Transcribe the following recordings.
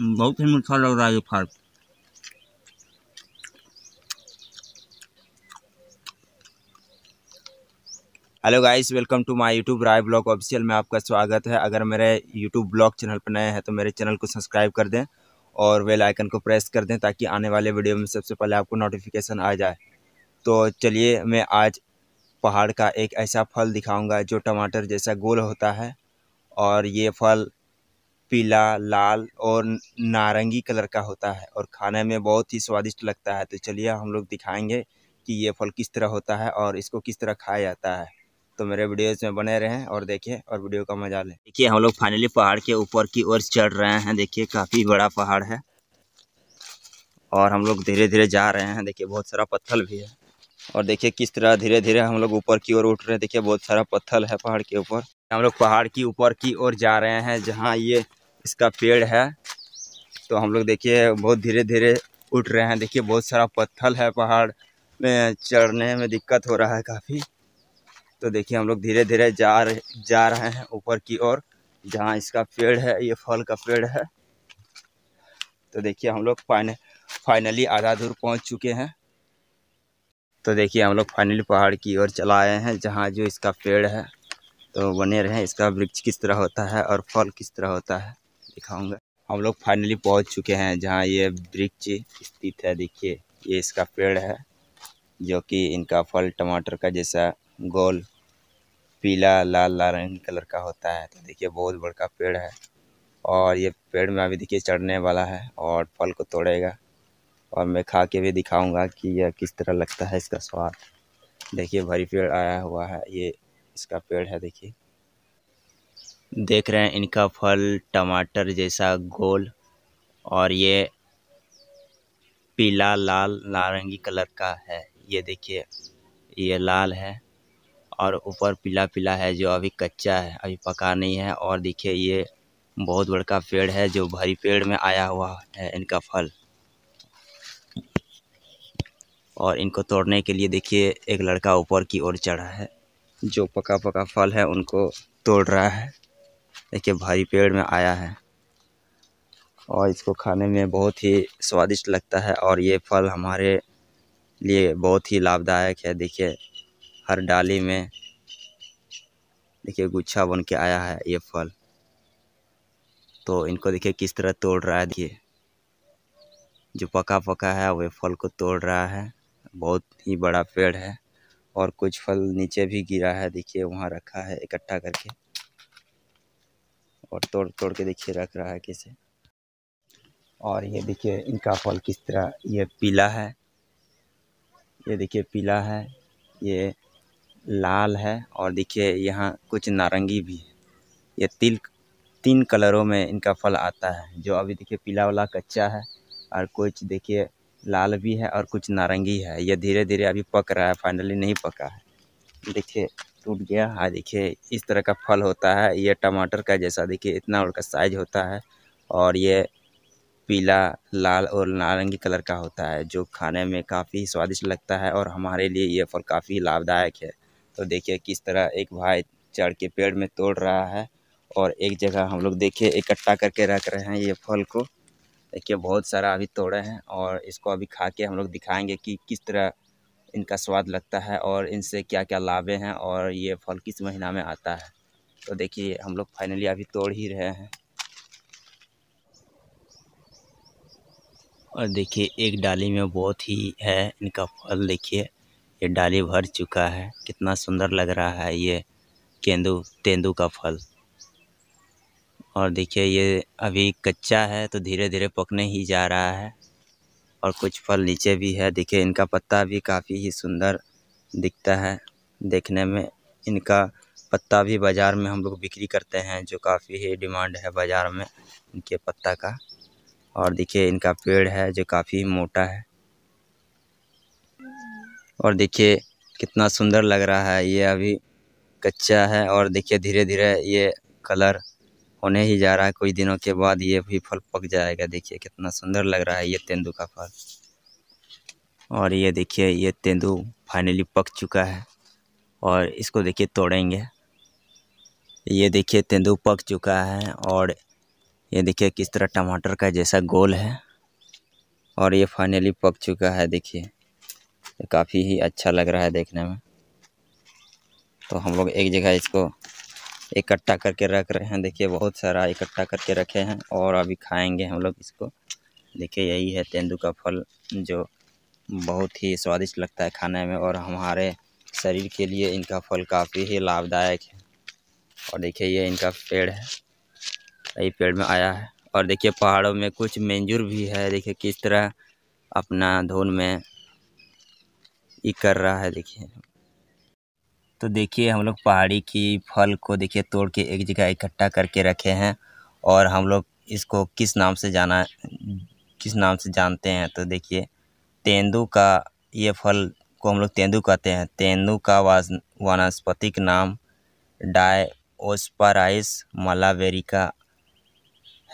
बहुत ही मीठा लग रहा है ये फल hello guys welcome to my YouTube Rai blog official में आपका स्वागत है अगर मेरे यूट्यूब ब्लॉग चैनल पर नए हैं तो मेरे चैनल को सब्सक्राइब कर दें और वेल आइकन को प्रेस कर दें ताकि आने वाले वीडियो में सबसे पहले आपको नोटिफिकेशन आ जाए तो चलिए मैं आज पहाड़ का एक ऐसा फल दिखाऊंगा जो टमाटर जैसा गोल होता है और ये फल पीला लाल और नारंगी कलर का होता है और खाने में बहुत ही स्वादिष्ट लगता है तो चलिए हम लोग दिखाएंगे कि ये फल किस तरह होता है और इसको किस तरह खाया जाता है तो मेरे वीडियोज़ में बने रहें और देखिए और वीडियो का मजा लें देखिए हम लोग फाइनली पहाड़ के ऊपर की ओर चढ़ रहे हैं देखिए काफ़ी बड़ा पहाड़ है और हम लोग धीरे धीरे जा रहे हैं देखिए बहुत सारा पत्थर भी है और देखिए किस तरह धीरे धीरे हम लोग ऊपर की ओर उठ रहे हैं देखिए बहुत सारा पत्थर है पहाड़ के ऊपर हम लोग पहाड़ की ऊपर की ओर जा रहे हैं जहाँ ये इसका पेड़ है तो हम लोग देखिए बहुत धीरे धीरे उठ रहे हैं देखिए बहुत सारा पत्थर है पहाड़ में चढ़ने में दिक्कत हो रहा है काफ़ी तो देखिए हम लोग धीरे धीरे जा रहे जा रहे हैं ऊपर की ओर जहाँ इसका पेड़ है ये फल का पेड़ है तो देखिए हम लोग फाइनल फाइनली आधा दूर पहुँच चुके हैं तो देखिए हम लोग फाइनली पहाड़ की ओर चला आए हैं जहाँ जो इसका पेड़ है तो बने रहें इसका वृक्ष किस तरह होता है और फल किस तरह होता है दिखाऊंगा हम लोग फाइनली पहुंच चुके हैं जहां ये वृक्ष स्थित है देखिए ये इसका पेड़ है जो कि इनका फल टमाटर का जैसा गोल पीला लाल नारंग कलर का होता है तो देखिए बहुत बड़का पेड़ है और ये पेड़ में अभी देखिए चढ़ने वाला है और फल को तोड़ेगा और मैं खा के भी दिखाऊंगा कि यह किस तरह लगता है इसका स्वाद देखिए भरी पेड़ आया हुआ है ये इसका पेड़ है देखिए देख रहे हैं इनका फल टमाटर जैसा गोल और ये पीला लाल नारंगी कलर का है ये देखिए ये लाल है और ऊपर पीला पीला है जो अभी कच्चा है अभी पका नहीं है और देखिए ये बहुत बड़का पेड़ है जो भरी पेड़ में आया हुआ है इनका फल और इनको तोड़ने के लिए देखिए एक लड़का ऊपर की ओर चढ़ा है जो पका पका फल है उनको तोड़ रहा है देखिए भारी पेड़ में आया है और इसको खाने में बहुत ही स्वादिष्ट लगता है और ये फल हमारे लिए बहुत ही लाभदायक है देखिए हर डाली में देखिए गुच्छा बन के आया है ये फल तो इनको देखिए किस तरह तोड़ रहा है देखिए जो पका पका है वह फल को तोड़ रहा है बहुत ही बड़ा पेड़ है और कुछ फल नीचे भी गिरा है देखिए वहाँ रखा है इकट्ठा करके और तोड़ तोड़ के देखिए रख रहा है कैसे और ये देखिए इनका फल किस तरह ये पीला है ये देखिए पीला है ये लाल है और देखिए यहाँ कुछ नारंगी भी है ये तिल तीन कलरों में इनका फल आता है जो अभी देखिए पीला वाला कच्चा है और कुछ देखिए लाल भी है और कुछ नारंगी है ये धीरे धीरे अभी पक रहा है फाइनली नहीं पका है देखिए टूट गया हाँ देखिए इस तरह का फल होता है ये टमाटर का जैसा देखिए इतना उनका साइज होता है और ये पीला लाल और नारंगी कलर का होता है जो खाने में काफ़ी स्वादिष्ट लगता है और हमारे लिए ये फल काफ़ी लाभदायक है तो देखिए किस तरह एक भाई चढ़ के पेड़ में तोड़ रहा है और एक जगह हम लोग देखिए इकट्ठा करके रख रहे हैं ये फल को देखिए बहुत सारा अभी तोड़े हैं और इसको अभी खा के हम लोग दिखाएंगे कि किस तरह इनका स्वाद लगता है और इनसे क्या क्या लाभे हैं और ये फल किस महीना में आता है तो देखिए हम लोग फाइनली अभी तोड़ ही रहे हैं और देखिए एक डाली में बहुत ही है इनका फल देखिए ये डाली भर चुका है कितना सुंदर लग रहा है ये केंदू तेंदू का फल और देखिए ये अभी कच्चा है तो धीरे धीरे पकने ही जा रहा है और कुछ फल नीचे भी है देखिए इनका पत्ता भी काफ़ी ही सुंदर दिखता है देखने में इनका पत्ता भी बाज़ार में हम लोग बिक्री करते हैं जो काफ़ी ही डिमांड है बाज़ार में इनके पत्ता का और देखिए इनका पेड़ है जो काफ़ी मोटा है और देखिए कितना सुंदर लग रहा है ये अभी कच्चा है और देखिए धीरे धीरे ये कलर होने ही जा रहा है कुछ दिनों के बाद ये भी फल पक जाएगा देखिए कितना सुंदर लग रहा है ये तेंदू का फल और ये देखिए ये तेंदू फाइनली पक चुका है और इसको देखिए तोड़ेंगे ये देखिए तेंदू पक चुका है और ये देखिए किस तरह टमाटर का जैसा गोल है और ये फाइनली पक चुका है देखिए काफ़ी ही अच्छा लग रहा है देखने में तो हम लोग एक जगह इसको इकट्ठा करके रख रहे हैं देखिए बहुत सारा इकट्ठा करके रखे हैं और अभी खाएंगे हम लोग इसको देखिए यही है तेंदू का फल जो बहुत ही स्वादिष्ट लगता है खाने में और हमारे शरीर के लिए इनका फल काफ़ी ही लाभदायक है और देखिए ये इनका पेड़ है यही पेड़ में आया है और देखिए पहाड़ों में कुछ मेंजूर भी है देखिए किस तरह अपना धुन में ये कर रहा है देखिए तो देखिए हम लोग पहाड़ी की फल को देखिए तोड़ के एक जगह इकट्ठा करके रखे हैं और हम लोग इसको किस नाम से जाना किस नाम से जानते हैं तो देखिए तेंदू का ये फल को हम लोग तेंदू कहते हैं तेंदू का वनस्पतिक नाम ओस्पाराइस मलावेरिका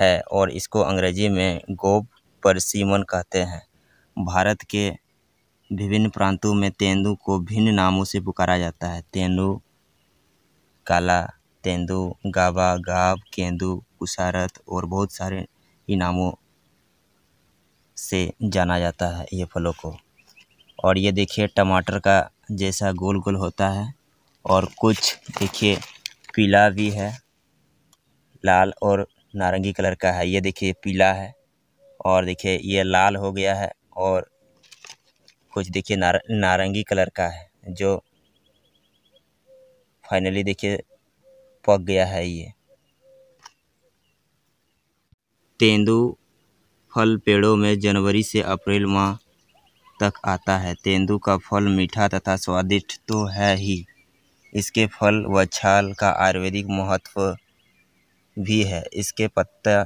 है और इसको अंग्रेजी में गोब परसीमन कहते हैं भारत के विभिन्न प्रांतों में तेंदू को भिन्न नामों से पुकारा जाता है तेंदू काला तेंदू गाबा गाब केंदू कुसारत और बहुत सारे इनामों से जाना जाता है ये फलों को और ये देखिए टमाटर का जैसा गोल गोल होता है और कुछ देखिए पीला भी है लाल और नारंगी कलर का है ये देखिए पीला है और देखिए ये लाल हो गया है और कुछ देखिए नार, नारंगी कलर का है जो फाइनली देखिए पक गया है ये तेंदू फल पेड़ों में जनवरी से अप्रैल माह तक आता है तेंदू का फल मीठा तथा स्वादिष्ट तो है ही इसके फल व छाल का आयुर्वेदिक महत्व भी है इसके पत्ता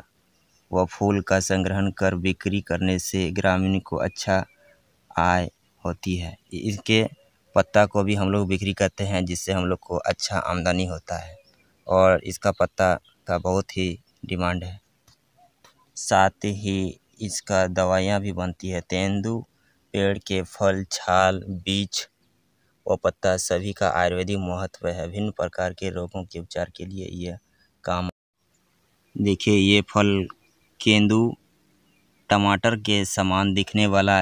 व फूल का संग्रहण कर बिक्री करने से ग्रामीण को अच्छा आय होती है इसके पत्ता को भी हम लोग बिक्री करते हैं जिससे हम लोग को अच्छा आमदनी होता है और इसका पत्ता का बहुत ही डिमांड है साथ ही इसका दवाइयाँ भी बनती है तेंदू पेड़ के फल छाल बीज व पत्ता सभी का आयुर्वेदिक महत्व है भिन्न प्रकार के रोगों के उपचार के लिए यह काम देखिए ये फल केंदू टमाटर के समान दिखने वाला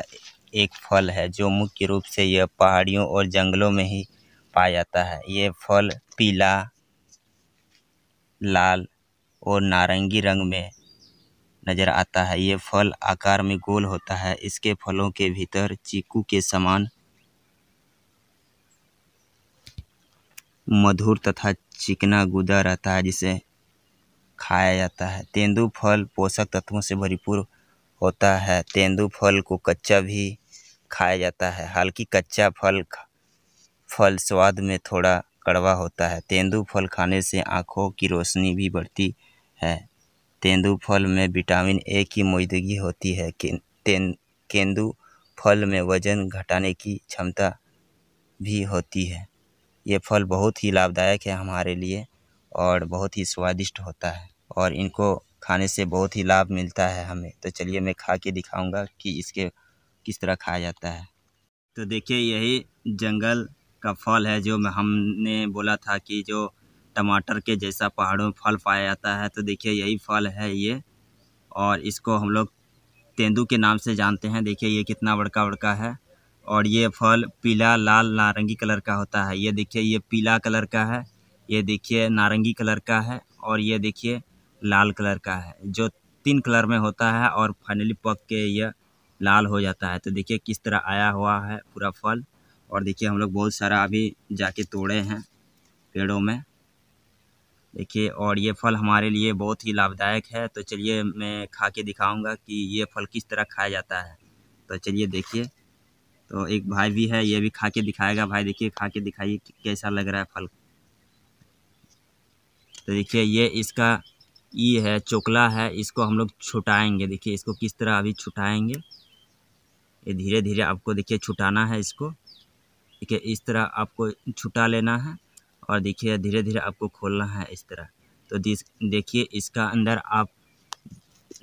एक फल है जो मुख्य रूप से यह पहाड़ियों और जंगलों में ही पाया जाता है ये फल पीला लाल और नारंगी रंग में नज़र आता है ये फल आकार में गोल होता है इसके फलों के भीतर चीकू के समान मधुर तथा चिकना गुदा रहता है जिसे खाया जाता है तेंदु फल पोषक तत्वों से भरपूर होता है तेंदू फल को कच्चा भी खाया जाता है हालांकि कच्चा फल फल स्वाद में थोड़ा कड़वा होता है तेंदू फल खाने से आँखों की रोशनी भी बढ़ती है तेंदू फल में विटामिन ए की मौजूदगी होती है तेंदू फल में वजन घटाने की क्षमता भी होती है ये फल बहुत ही लाभदायक है हमारे लिए और बहुत ही स्वादिष्ट होता है और इनको खाने से बहुत ही लाभ मिलता है हमें तो चलिए मैं खा के दिखाऊँगा कि इसके किस तरह खाया जाता है तो देखिए यही जंगल का फल है जो हमने बोला था कि जो टमाटर के जैसा पहाड़ों में फल पाया जाता है तो देखिए यही फल है ये और इसको हम लोग तेंदू के नाम से जानते हैं देखिए ये कितना बड़का बड़का है और ये फल पीला लाल नारंगी कलर का होता है ये देखिए ये पीला कलर का है ये देखिए नारंगी कलर का है और ये देखिए लाल कलर का है जो तीन कलर में होता है और फाइनली पक के यह लाल हो जाता है तो देखिए किस तरह आया हुआ है पूरा फल और देखिए हम लोग बहुत सारा अभी जाके तोड़े हैं पेड़ों में देखिए और ये फल हमारे लिए बहुत ही लाभदायक है तो चलिए मैं खा के दिखाऊंगा कि ये फल किस तरह खाया जाता है तो चलिए देखिए तो एक भाई भी है ये भी खा के दिखाएगा भाई देखिए खा के दिखाइए कैसा लग रहा है फल तो देखिए ये इसका ये है चोकला है इसको हम लोग छुटाएंगे देखिए इसको किस तरह अभी छुटाएंगे ये धीरे धीरे आपको देखिए छुटाना है इसको देखिए इस तरह आपको छुटा लेना है और देखिए धीरे धीरे आपको खोलना है इस तरह तो देखिए इसका अंदर आप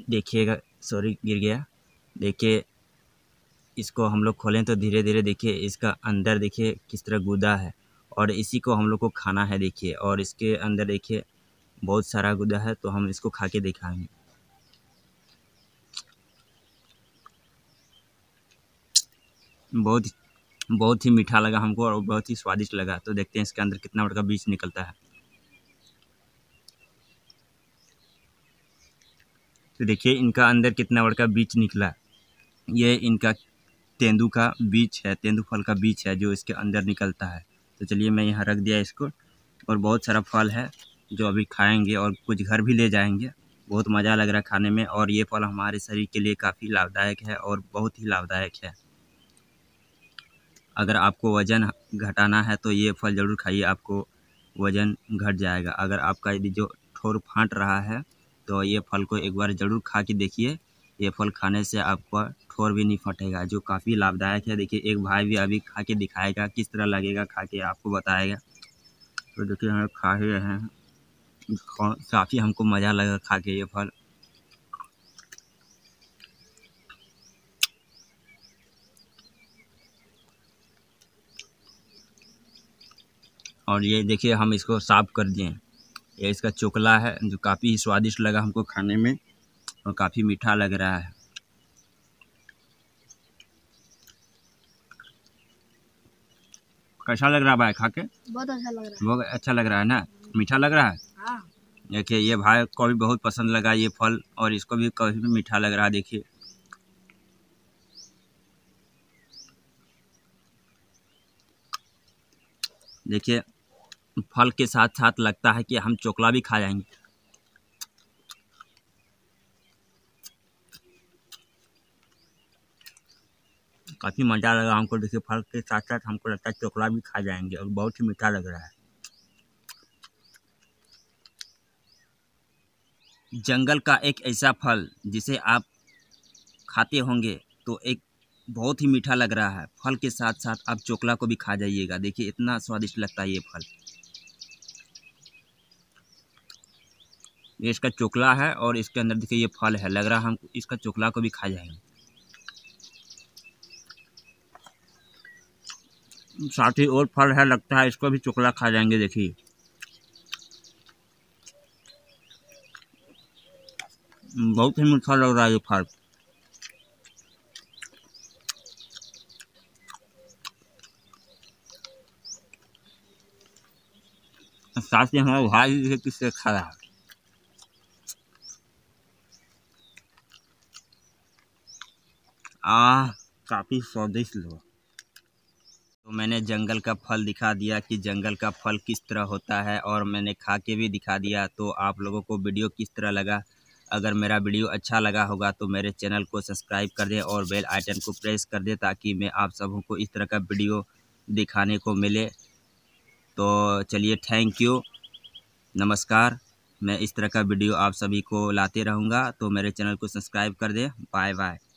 देखिएगा सॉरी गिर गया देखिए इसको हम लोग खोलें तो धीरे धीरे देखिए इसका अंदर देखिए किस तरह गुदा है और इसी को हम लोग को खाना है देखिए और इसके अंदर देखिए बहुत सारा गुदा है तो हम इसको खा के दिखाएंगे बहुत बहुत ही मीठा लगा हमको और बहुत ही स्वादिष्ट लगा तो देखते हैं इसके अंदर कितना बड़का बीज निकलता है तो देखिए इनका अंदर कितना बड़का बीज निकला ये इनका तेंदू का बीज है तेंदू फल का बीज है जो इसके अंदर निकलता है तो चलिए मैं यहाँ रख दिया इसको और बहुत सारा फल है जो अभी खाएंगे और कुछ घर भी ले जाएंगे बहुत मज़ा लग रहा है खाने में और ये फल हमारे शरीर के लिए काफ़ी लाभदायक है और बहुत ही लाभदायक है अगर आपको वज़न घटाना है तो ये फल ज़रूर खाइए आपको वज़न घट जाएगा अगर आपका यदि जो ठोर फाँट रहा है तो ये फल को एक बार ज़रूर खा के देखिए ये फल खाने से आपका ठोर भी नहीं फटेगा जो काफ़ी लाभदायक है देखिए एक भाई भी अभी खा के दिखाएगा किस तरह लगेगा खा के आपको बताएगा तो देखिए हम खा ही रहे हैं काफ़ी हमको मज़ा लगा खा के ये फल और ये देखिए हम इसको साफ़ कर दिए ये इसका चोकला है जो काफ़ी स्वादिष्ट लगा हमको खाने में और काफ़ी मीठा लग रहा है कैसा लग रहा है भाई खा के बहुत अच्छा लग रहा है बहुत अच्छा लग रहा है ना मीठा लग रहा है देखिए ये भाई को भी बहुत पसंद लगा ये फल और इसको भी काफ़ी मीठा लग रहा है देखिए देखिए फल के साथ साथ लगता है कि हम चोकला भी खा जाएंगे काफ़ी मज़ा लगा हमको देखिए फल के साथ साथ हमको लगता है चोकला भी खा जाएंगे और बहुत ही मीठा लग रहा है जंगल का एक ऐसा फल जिसे आप खाते होंगे तो एक बहुत ही मीठा लग रहा है फल के साथ साथ आप चोकला को भी खा जाइएगा देखिए इतना स्वादिष्ट लगता है ये फल ये इसका चोकला है और इसके अंदर देखिए ये फल है लग रहा है हम इसका चोकला को भी खा जाएंगे साथ ही और फल है लगता है इसको भी चोकला खा जाएंगे देखिए बहुत ही मीठा लग रहा है ये फल साथ ही हमारा भाई भी किससे खा रहा है आ काफ़ी स्वादिष्ट लो तो मैंने जंगल का फल दिखा दिया कि जंगल का फल किस तरह होता है और मैंने खा के भी दिखा दिया तो आप लोगों को वीडियो किस तरह लगा अगर मेरा वीडियो अच्छा लगा होगा तो मेरे चैनल को सब्सक्राइब कर दें और बेल आइकन को प्रेस कर दें ताकि मैं आप सबों को इस तरह का वीडियो दिखाने को मिले तो चलिए थैंक यू नमस्कार मैं इस तरह का वीडियो आप सभी को लाते रहूँगा तो मेरे चैनल को सब्सक्राइब कर दें बाय बाय